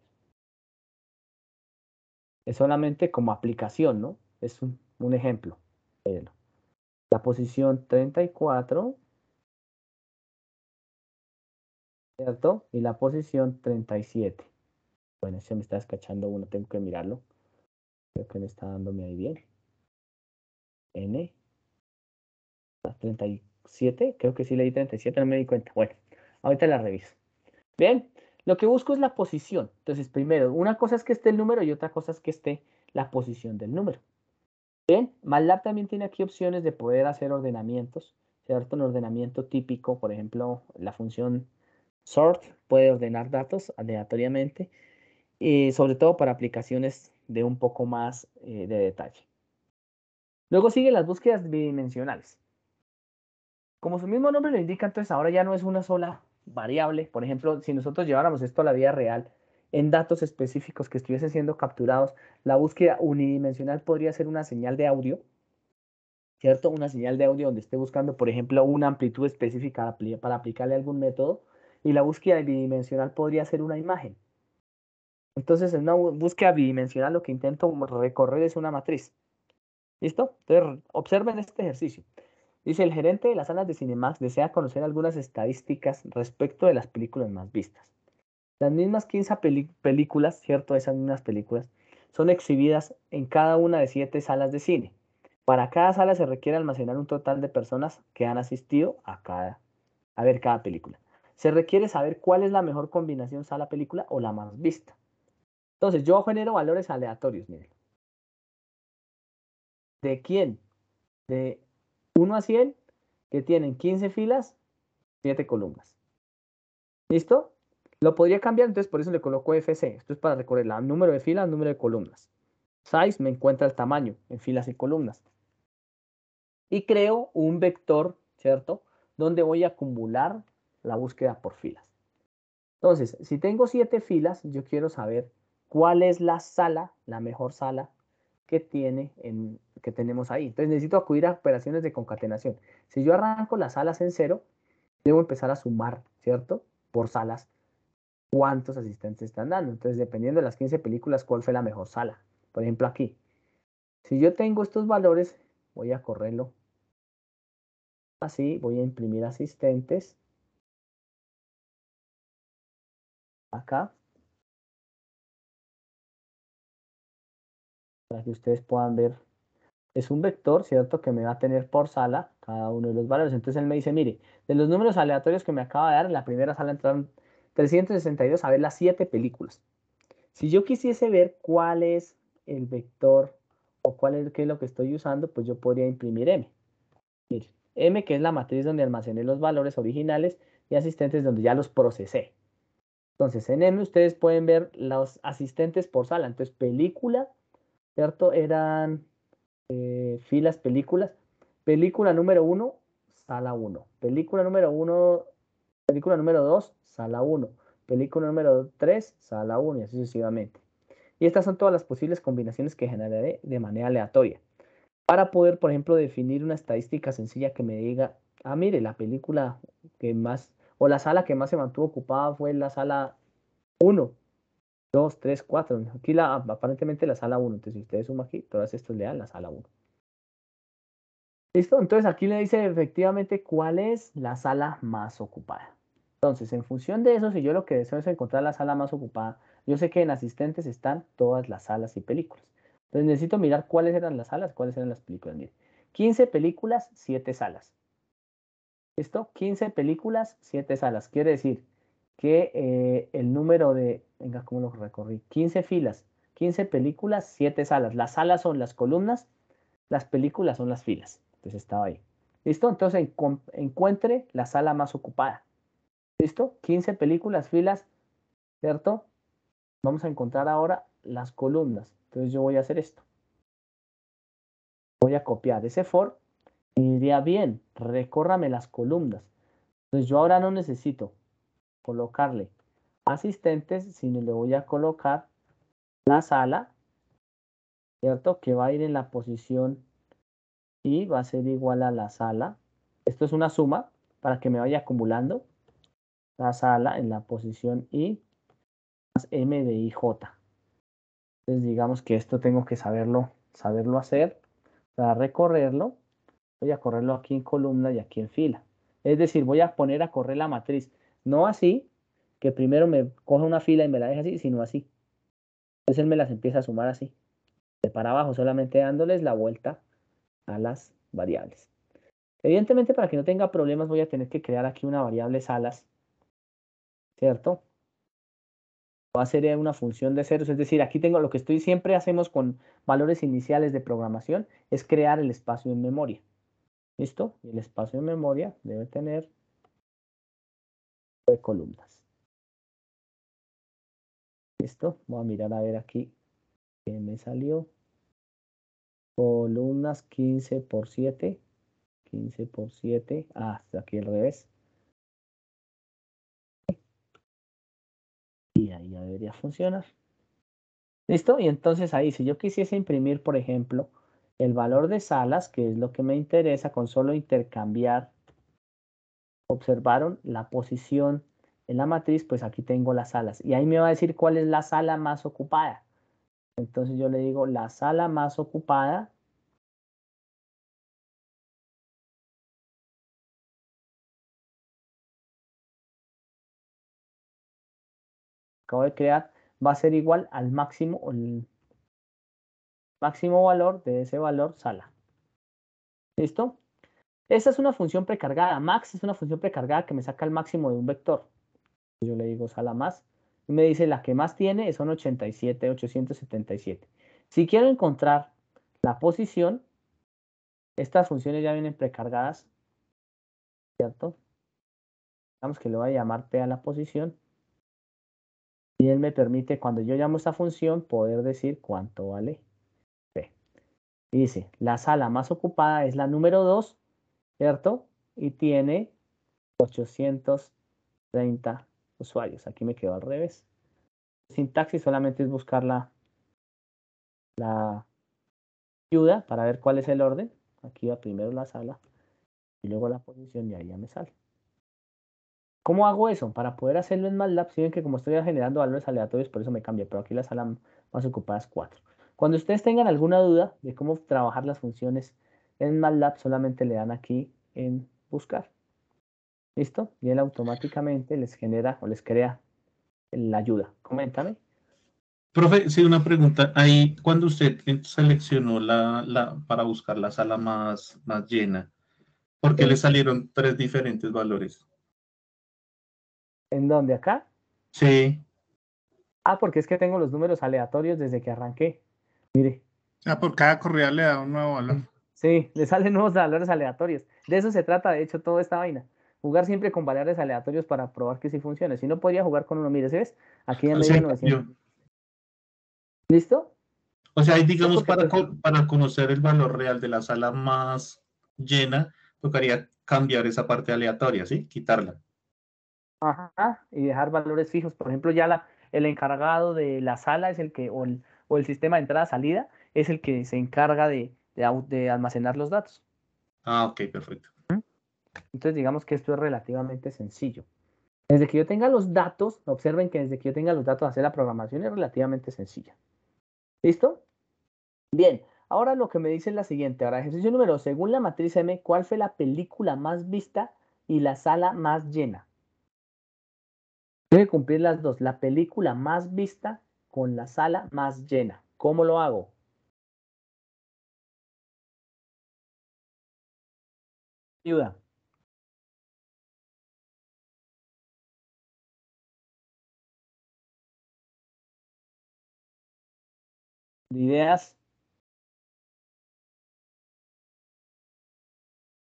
Es solamente como aplicación, ¿no? Es un, ejemplo. La posición 34, ¿cierto? Y la posición 37. Bueno, se me está descachando uno, tengo que mirarlo. Creo que me está dándome ahí bien. N. 37, ah, creo que sí le di 37, no me di cuenta. Bueno, ahorita la reviso. Bien, lo que busco es la posición. Entonces, primero, una cosa es que esté el número y otra cosa es que esté la posición del número. Bien, MATLAB también tiene aquí opciones de poder hacer ordenamientos, ¿cierto? Un ordenamiento típico, por ejemplo, la función sort puede ordenar datos aleatoriamente sobre todo para aplicaciones de un poco más eh, de detalle. Luego siguen las búsquedas bidimensionales. Como su mismo nombre lo indica, entonces ahora ya no es una sola variable. Por ejemplo, si nosotros lleváramos esto a la vida real, en datos específicos que estuviesen siendo capturados, la búsqueda unidimensional podría ser una señal de audio, ¿cierto? Una señal de audio donde esté buscando, por ejemplo, una amplitud específica para aplicarle algún método. Y la búsqueda bidimensional podría ser una imagen, entonces, en una búsqueda bidimensional, lo que intento recorrer es una matriz. ¿Listo? Entonces, observen este ejercicio. Dice, el gerente de las salas de Cinemax desea conocer algunas estadísticas respecto de las películas más vistas. Las mismas 15 películas, ¿cierto? Esas mismas películas, son exhibidas en cada una de siete salas de cine. Para cada sala se requiere almacenar un total de personas que han asistido a, cada, a ver cada película. Se requiere saber cuál es la mejor combinación sala-película o la más vista. Entonces, yo genero valores aleatorios, miren. ¿De quién? De 1 a 100, que tienen 15 filas, 7 columnas. ¿Listo? Lo podría cambiar, entonces por eso le coloco FC. Esto es para recorrer el número de filas, número de columnas. Size me encuentra el tamaño en filas y columnas. Y creo un vector, ¿cierto? Donde voy a acumular la búsqueda por filas. Entonces, si tengo 7 filas, yo quiero saber cuál es la sala, la mejor sala que, tiene en, que tenemos ahí. Entonces necesito acudir a operaciones de concatenación. Si yo arranco las salas en cero, debo empezar a sumar, ¿cierto? Por salas, cuántos asistentes están dando. Entonces, dependiendo de las 15 películas, cuál fue la mejor sala. Por ejemplo, aquí. Si yo tengo estos valores, voy a correrlo así, voy a imprimir asistentes. Acá. para que ustedes puedan ver. Es un vector, ¿cierto? Que me va a tener por sala cada uno de los valores. Entonces él me dice, mire, de los números aleatorios que me acaba de dar, en la primera sala entraron 362 a ver las 7 películas. Si yo quisiese ver cuál es el vector o cuál es, qué es lo que estoy usando, pues yo podría imprimir M. M que es la matriz donde almacené los valores originales y asistentes donde ya los procesé. Entonces en M ustedes pueden ver los asistentes por sala. Entonces película ¿cierto? Eran filas, eh, películas. Película número uno, sala uno. Película número uno, película número dos, sala 1. Película número 3, sala 1 y así sucesivamente. Y estas son todas las posibles combinaciones que generaré de manera aleatoria. Para poder, por ejemplo, definir una estadística sencilla que me diga, ah, mire, la película que más, o la sala que más se mantuvo ocupada fue la sala 1. 2, 3, 4. Aquí la, aparentemente la sala 1. Entonces, si ustedes suman aquí, todas estas le dan la sala 1. ¿Listo? Entonces, aquí le dice efectivamente cuál es la sala más ocupada. Entonces, en función de eso, si yo lo que deseo es encontrar la sala más ocupada, yo sé que en asistentes están todas las salas y películas. Entonces, necesito mirar cuáles eran las salas, cuáles eran las películas. Miren, 15 películas, 7 salas. ¿Listo? 15 películas, 7 salas. Quiere decir que eh, el número de venga, ¿cómo lo recorrí? 15 filas, 15 películas, 7 salas. Las salas son las columnas, las películas son las filas. Entonces estaba ahí. ¿Listo? Entonces encuentre la sala más ocupada. ¿Listo? 15 películas, filas, ¿cierto? Vamos a encontrar ahora las columnas. Entonces yo voy a hacer esto. Voy a copiar ese for y diría bien, recórrame las columnas. Entonces yo ahora no necesito colocarle asistentes, sino le voy a colocar la sala, ¿cierto? Que va a ir en la posición y va a ser igual a la sala. Esto es una suma para que me vaya acumulando la sala en la posición y más m de ij. Entonces digamos que esto tengo que saberlo, saberlo hacer para recorrerlo. Voy a correrlo aquí en columna y aquí en fila. Es decir, voy a poner a correr la matriz. No así, que primero me coge una fila y me la deja así, sino así. Entonces él me las empieza a sumar así, de para abajo, solamente dándoles la vuelta a las variables. Evidentemente, para que no tenga problemas, voy a tener que crear aquí una variable salas, ¿cierto? Va a ser una función de ceros, es decir, aquí tengo lo que estoy siempre hacemos con valores iniciales de programación, es crear el espacio en memoria. ¿Listo? Y el espacio en memoria debe tener de columnas. Listo, voy a mirar a ver aquí que me salió. Columnas 15 por 7. 15 por 7. Hasta ah, aquí al revés. Y ahí ya debería funcionar. ¿Listo? Y entonces ahí, si yo quisiese imprimir, por ejemplo, el valor de salas, que es lo que me interesa, con solo intercambiar, observaron la posición en la matriz, pues aquí tengo las salas. Y ahí me va a decir cuál es la sala más ocupada. Entonces yo le digo la sala más ocupada acabo de crear va a ser igual al máximo, el máximo valor de ese valor sala. ¿Listo? Esta es una función precargada. Max es una función precargada que me saca el máximo de un vector. Yo le digo, sala más. Y me dice, la que más tiene son 87, 877. Si quiero encontrar la posición, estas funciones ya vienen precargadas, ¿cierto? Digamos que le voy a llamar T a la posición. Y él me permite, cuando yo llamo esta función, poder decir cuánto vale P. Y dice, la sala más ocupada es la número 2, ¿cierto? Y tiene 830 usuarios. Aquí me quedo al revés. Sintaxis solamente es buscar la, la ayuda para ver cuál es el orden. Aquí va primero la sala y luego la posición y ahí ya me sale. ¿Cómo hago eso? Para poder hacerlo en MATLAB, si ven que como estoy generando valores aleatorios, por eso me cambia, pero aquí la sala más ocupada es 4. Cuando ustedes tengan alguna duda de cómo trabajar las funciones en MATLAB, solamente le dan aquí en buscar. ¿Listo? Y él automáticamente les genera o les crea la ayuda. Coméntame. Profe, sí, una pregunta. Ahí, cuando usted seleccionó la, para buscar la sala más, más llena, ¿por qué le salieron tres diferentes valores? ¿En dónde? ¿Acá? Sí. Ah, porque es que tengo los números aleatorios desde que arranqué. Mire. Ah, por cada correa le da un nuevo valor. Sí, le salen nuevos valores aleatorios. De eso se trata, de hecho, toda esta vaina jugar siempre con valores aleatorios para probar que sí funcione. Si no, podría jugar con uno. Mire, ¿sí ves? Aquí en ah, medio 900. ¿Listo? O sea, digamos, para, para conocer el valor real de la sala más llena, tocaría cambiar esa parte aleatoria, ¿sí? Quitarla. Ajá, y dejar valores fijos. Por ejemplo, ya la, el encargado de la sala es el que, o el, sistema de entrada-salida, es el que se encarga de, de, de almacenar los datos. Ah, ok, perfecto. Entonces digamos que esto es relativamente sencillo. Desde que yo tenga los datos, observen que desde que yo tenga los datos, hacer la programación es relativamente sencilla. ¿Listo? Bien, ahora lo que me dice es la siguiente. Ahora, ejercicio número, según la matriz M, ¿cuál fue la película más vista y la sala más llena? que cumplir las dos, la película más vista con la sala más llena. ¿Cómo lo hago? Ayuda. de ideas.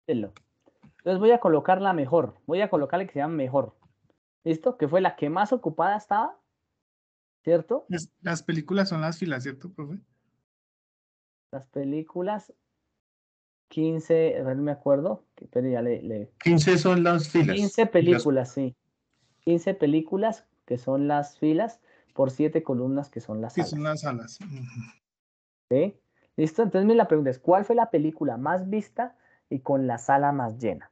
Entonces voy a colocar la mejor. Voy a colocarle que se llama mejor. ¿Listo? Que fue la que más ocupada estaba. ¿Cierto? Las, películas son las filas, ¿cierto, profe? Las películas 15, no me acuerdo, pero 15 son las filas. 15 películas, sí. 15 películas que son las filas por siete columnas que son las sí, son las alas. ¿Sí? Listo, entonces la pregunta es, ¿cuál fue la película más vista y con la sala más llena?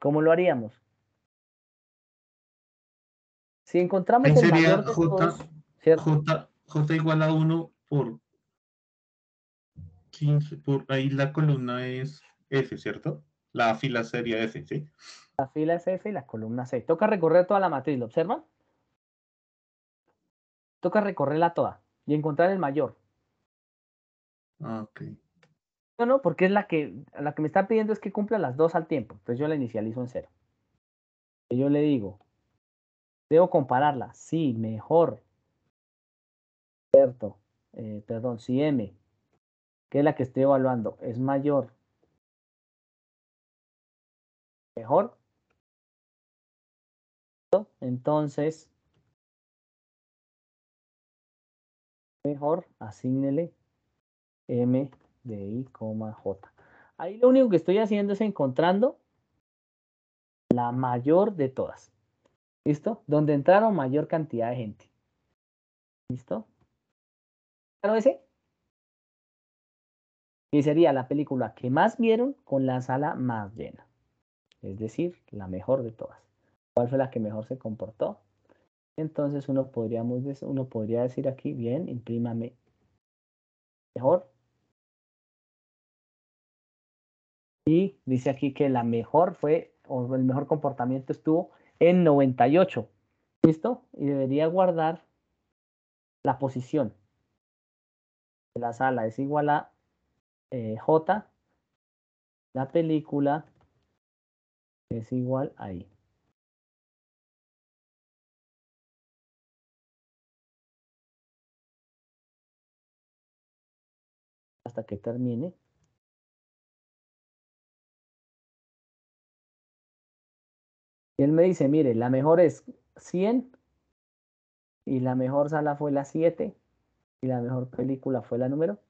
¿Cómo lo haríamos? Si encontramos el sería J, J, J, igual a 1 por 15, por ahí la columna es F, ¿cierto? la fila serie F, ¿sí? La fila es F y la columna C. E. Toca recorrer toda la matriz, ¿lo observan? Toca recorrerla toda y encontrar el mayor. Ah, ok. No, porque es la que, la que me está pidiendo es que cumpla las dos al tiempo. Entonces yo la inicializo en cero. Y yo le digo, debo compararla. Sí, mejor. Cierto. Eh, perdón, si M, que es la que estoy evaluando, es mayor mejor. Entonces, mejor asígnele m de i, j. Ahí lo único que estoy haciendo es encontrando la mayor de todas. ¿Listo? Donde entraron mayor cantidad de gente. ¿Listo? ¿Claro ese? Y sería la película que más vieron con la sala más llena es decir, la mejor de todas. ¿Cuál fue la que mejor se comportó? Entonces uno, uno podría decir aquí, bien, imprímame mejor. Y dice aquí que la mejor fue, o el mejor comportamiento estuvo en 98. ¿Listo? Y debería guardar la posición la sala. Es igual a eh, J, la película es igual ahí. Hasta que termine. Y él me dice, mire, la mejor es 100 y la mejor sala fue la 7 y la mejor película fue la número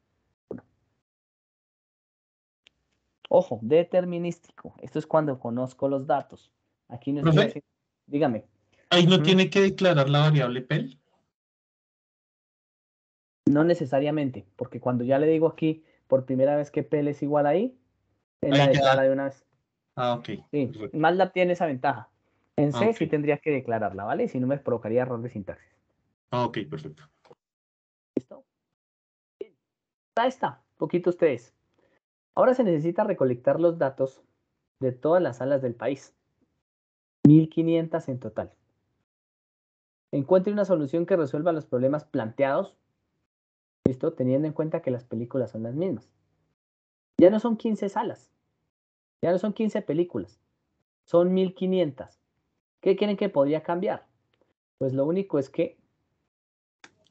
Ojo, determinístico. Esto es cuando conozco los datos. Aquí no es Dígame. ¿Ahí no mm. tiene que declarar la variable PEL? No necesariamente, porque cuando ya le digo aquí por primera vez que PEL es igual a I, en la declara de una vez. Ah, ok. Sí, MATLAB tiene esa ventaja. En C ah, sí tendría que declararla, ¿vale? Si no me provocaría error de sintaxis. Ah, ok, perfecto. ¿Listo? Ahí está, poquito ustedes. Ahora se necesita recolectar los datos de todas las salas del país, 1.500 en total. Encuentre una solución que resuelva los problemas planteados, ¿listo? teniendo en cuenta que las películas son las mismas. Ya no son 15 salas, ya no son 15 películas, son 1.500. ¿Qué quieren que podría cambiar? Pues lo único es que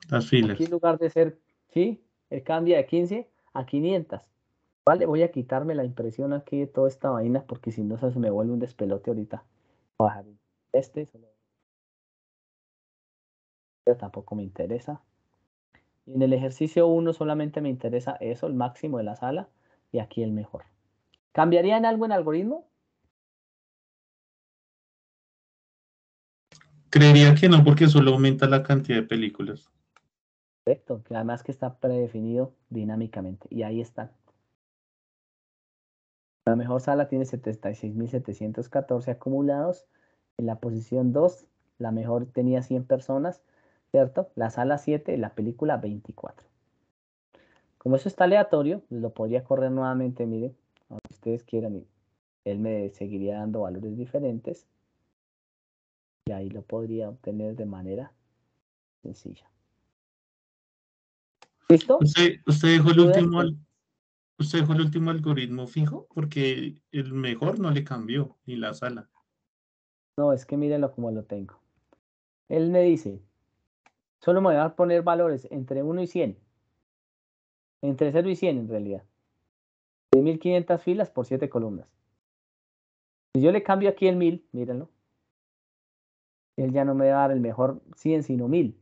las Aquí en lugar de ser, sí, el cambia de 15 a 500 Vale, voy a quitarme la impresión aquí de toda esta vaina porque si no se me vuelve un despelote ahorita. este solo. tampoco me interesa. Y en el ejercicio 1 solamente me interesa eso, el máximo de la sala y aquí el mejor. ¿Cambiaría en algo el algoritmo? Creería que no porque solo aumenta la cantidad de películas. Perfecto, que además que está predefinido dinámicamente y ahí está. La mejor sala tiene 76.714 acumulados. En la posición 2, la mejor tenía 100 personas, ¿cierto? La sala 7, la película 24. Como eso está aleatorio, lo podría correr nuevamente, miren, aunque ustedes quieran. Él me seguiría dando valores diferentes. Y ahí lo podría obtener de manera sencilla. ¿Listo? Usted, usted dijo el último, Usted dejó el último algoritmo fijo porque el mejor no le cambió ni la sala. No, es que mírenlo como lo tengo. Él me dice, solo me va a poner valores entre 1 y 100. Entre 0 y 100 en realidad. De 1500 filas por 7 columnas. Si yo le cambio aquí el 1000, mírenlo. Él ya no me va a dar el mejor 100, sino 1000.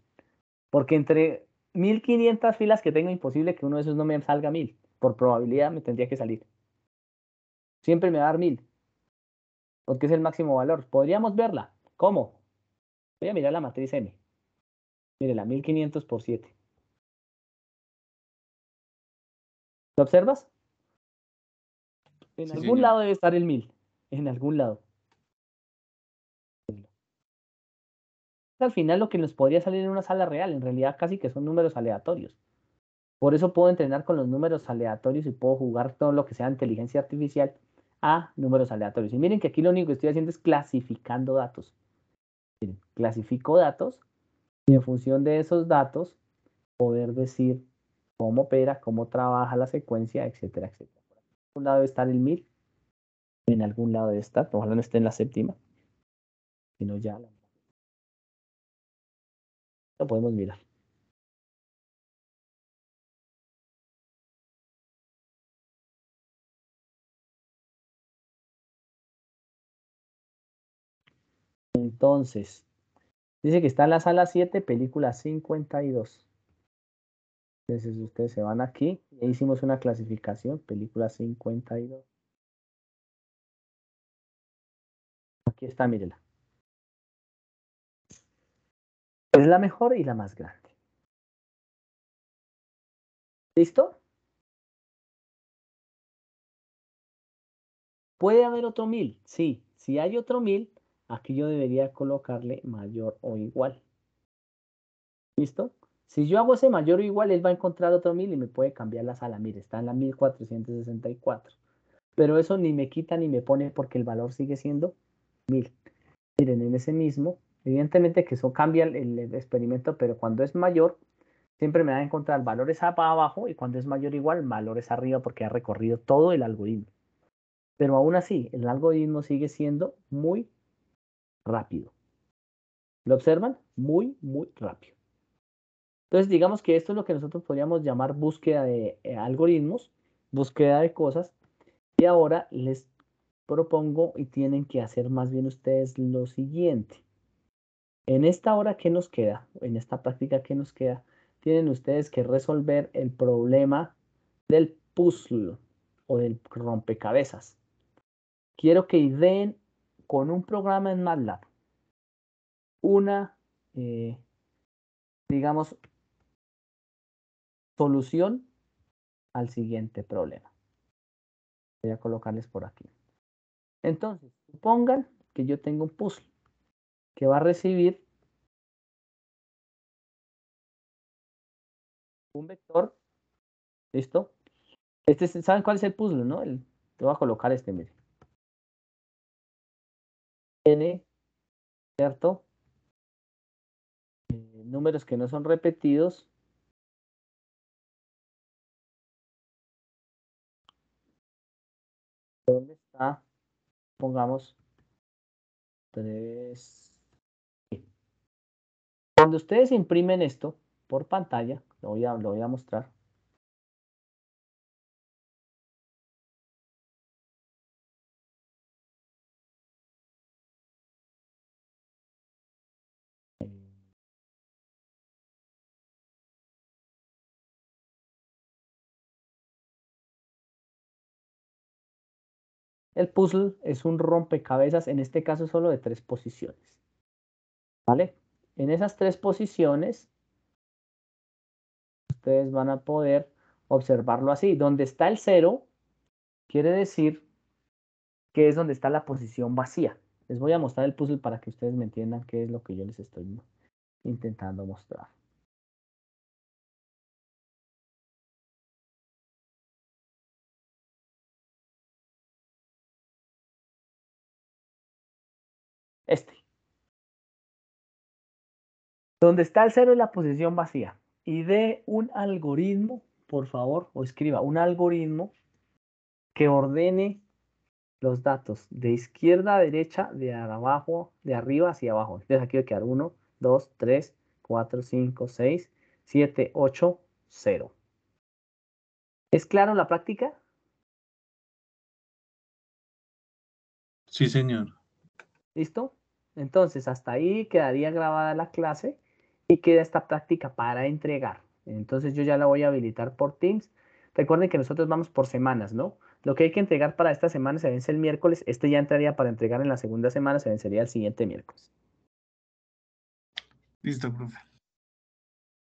Porque entre 1500 filas que tengo, imposible que uno de esos no me salga 1000 por probabilidad me tendría que salir. Siempre me va a dar mil, porque es el máximo valor. Podríamos verla. ¿Cómo? Voy a mirar la matriz M. Mire, la 1500 por 7. ¿Lo observas? En algún lado debe estar el 1000. En algún lado. Al final lo que nos podría salir en una sala real, en realidad casi que son números aleatorios. Por eso puedo entrenar con los números aleatorios y puedo jugar todo lo que sea inteligencia artificial a números aleatorios. Y miren que aquí lo único que estoy haciendo es clasificando datos. clasifico datos y en función de esos datos poder decir cómo opera, cómo trabaja la secuencia, etcétera, etcétera. En algún lado debe estar el 1000, en algún lado debe estar, ojalá no esté en la séptima, sino ya lo podemos mirar. Entonces, dice que está en la sala 7, película 52. Entonces ustedes se van aquí, e hicimos una clasificación, película 52. Aquí está, mírela. Es la mejor y la más grande. ¿Listo? ¿Puede haber otro mil? Sí, si hay otro mil, Aquí yo debería colocarle mayor o igual. ¿Listo? Si yo hago ese mayor o igual, él va a encontrar otro mil y me puede cambiar la sala. Mire, está en la 1464. Pero eso ni me quita ni me pone porque el valor sigue siendo 1000. Miren, en ese mismo, evidentemente que eso cambia el, experimento, pero cuando es mayor, siempre me va a encontrar valores abajo y cuando es mayor o igual, valores arriba porque ha recorrido todo el algoritmo. Pero aún así, el algoritmo sigue siendo muy rápido. ¿Lo observan? Muy, muy rápido. Entonces, digamos que esto es lo que nosotros podríamos llamar búsqueda de eh, algoritmos, búsqueda de cosas. Y ahora les propongo y tienen que hacer más bien ustedes lo siguiente. En esta hora que nos queda, en esta práctica que nos queda, tienen ustedes que resolver el problema del puzzle o del rompecabezas. Quiero que ideen con un programa en MATLAB una, eh, digamos, solución al siguiente problema. Voy a colocarles por aquí. Entonces, supongan que yo tengo un puzzle que va a recibir un vector. ¿Listo? Este, ¿Saben cuál es el puzzle, no? te voy a colocar este, miren tiene, ¿cierto? Eh, números que no son repetidos. ¿Dónde está? Pongamos 3. Cuando ustedes imprimen esto por pantalla, lo voy a, lo voy a mostrar. El puzzle es un rompecabezas, en este caso solo de tres posiciones. ¿Vale? En esas tres posiciones, ustedes van a poder observarlo así. Donde está el cero, quiere decir que es donde está la posición vacía. Les voy a mostrar el puzzle para que ustedes me entiendan qué es lo que yo les estoy intentando mostrar. Este. Donde está el cero es la posición vacía. Y de un algoritmo, por favor, o escriba un algoritmo que ordene los datos de izquierda a derecha, de abajo, de arriba hacia abajo. Entonces aquí va a quedar 1, 2, 3, 4, 5, 6, 7, 8, 0. ¿Es claro la práctica? Sí, señor. ¿Listo? Entonces, hasta ahí quedaría grabada la clase y queda esta práctica para entregar. Entonces, yo ya la voy a habilitar por Teams. Recuerden que nosotros vamos por semanas, ¿no? Lo que hay que entregar para esta semana se vence el miércoles. Este ya entraría para entregar en la segunda semana, se vencería el siguiente miércoles. Listo, profe.